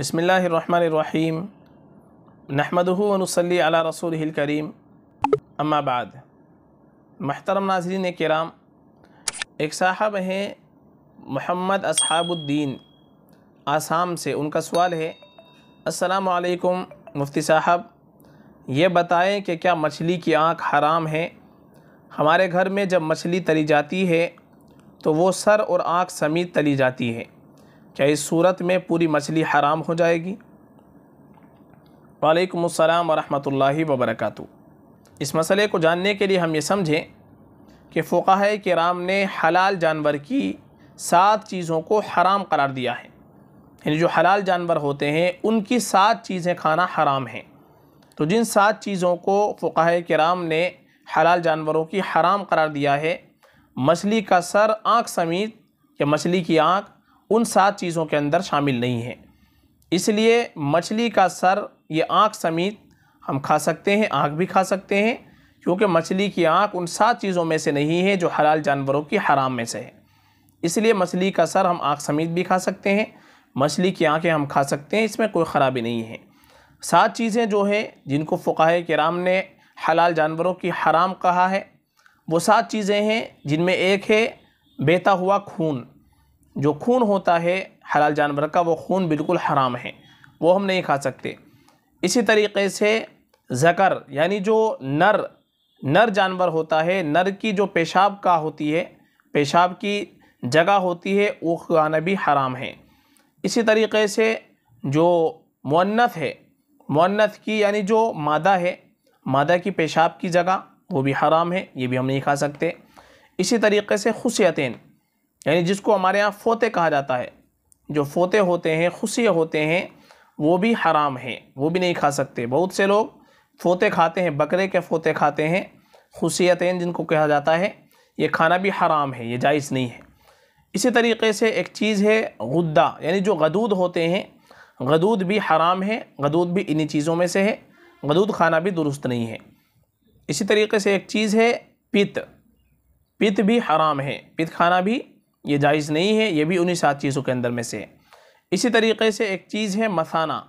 बसमीम नहमदनसली अला रसूल करीम अम्माबाद महतरम नाजरीन कराम एक साहब हैं मोहम्मद असहाबुद्दीन आसाम से उनका सवाल है असलकुम मुफ्ती साहब ये बताएं कि क्या मछली की आँख हराम है हमारे घर में जब मछली तली जाती है तो वो सर और आँख समेत तली जाती है क्या इस सूरत में पूरी मछली हराम हो जाएगी वालेकुम अस्सलाम वरहमतुल्लाहि वबरकatuh इस मसले को जानने के लिए हम ये समझें कि फ़ुकाह राम ने हलाल जानवर की सात चीज़ों को हराम करार दिया है यानी जो हलाल जानवर होते हैं उनकी सात चीज़ें खाना हराम हैं तो जिन सात चीज़ों को फ़ुकाह कराम ने हलाल जानवरों की हराम करार दिया है मछली का सर आँख समेत या मछली की आँख उन सात चीज़ों के अंदर शामिल नहीं है इसलिए मछली का सर ये आँख समेत हम खा सकते हैं आँख भी खा सकते हैं क्योंकि मछली की आँख उन सात चीज़ों में से नहीं है जो हलाल जानवरों की हराम में से है इसलिए मछली का सर हम आँख समेत भी खा सकते हैं मछली की आँखें हम खा सकते हैं इसमें कोई ख़राबी नहीं है सात चीज़ें जो है जिनको के कराम ने हलाल जानवरों की हराम कहा है वो सात चीज़ें हैं जिनमें एक है बहता हुआ खून जो खून होता है हलाल जानवर का वो खून बिल्कुल हराम है वो हम नहीं खा सकते इसी तरीके से जकर यानी जो नर नर जानवर होता है नर की जो पेशाब का होती है पेशाब की जगह होती है वो खाना भी हराम है इसी तरीके से जो मुन्नत है मुन्नत की यानी जो मादा है मादा की पेशाब की जगह वो भी हराम है ये भी हम नहीं खा सकते इसी तरीके से खुशियतें यानी जिसको हमारे यहाँ फोते कहा जाता है जो फोते होते हैं खुशी होते हैं वो भी हराम हैं वो भी नहीं खा सकते बहुत से लोग फोते खाते हैं बकरे के फोते खाते हैं खुशियतें जिनको कहा जाता है ये खाना भी हराम है ये जायज़ नहीं है इसी तरीके से एक चीज़ है गुद्दा यानी जो गदूद होते हैं गदूद भी हराम है गदूद भी इन्हीं चीज़ों में से है गदूद खाना भी दुरुस्त नहीं है इसी तरीके से एक चीज़ है पित पित भी हराम है पित खाना भी ये जायज़ नहीं है ये भी उन्हीं सात चीज़ों के अंदर में से है इसी तरीके से एक चीज़ है मसाना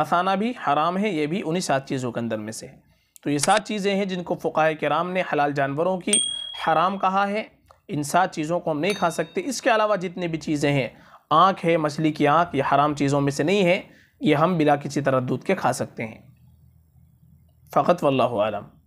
मसाना भी हराम है ये भी उन्हीं सात चीज़ों के अंदर में से है तो ये सात चीज़ें हैं जिनको फ़ुकाह कराम ने हलाल जानवरों की हराम कहा है इन सात चीज़ों को हम नहीं खा सकते इसके अलावा जितनी भी चीज़ें हैं आँख है मछली की आँख ये हराम चीज़ों में से नहीं है ये हम बिला किसी तरह दूध के खा सकते हैं फ़कत वल्लम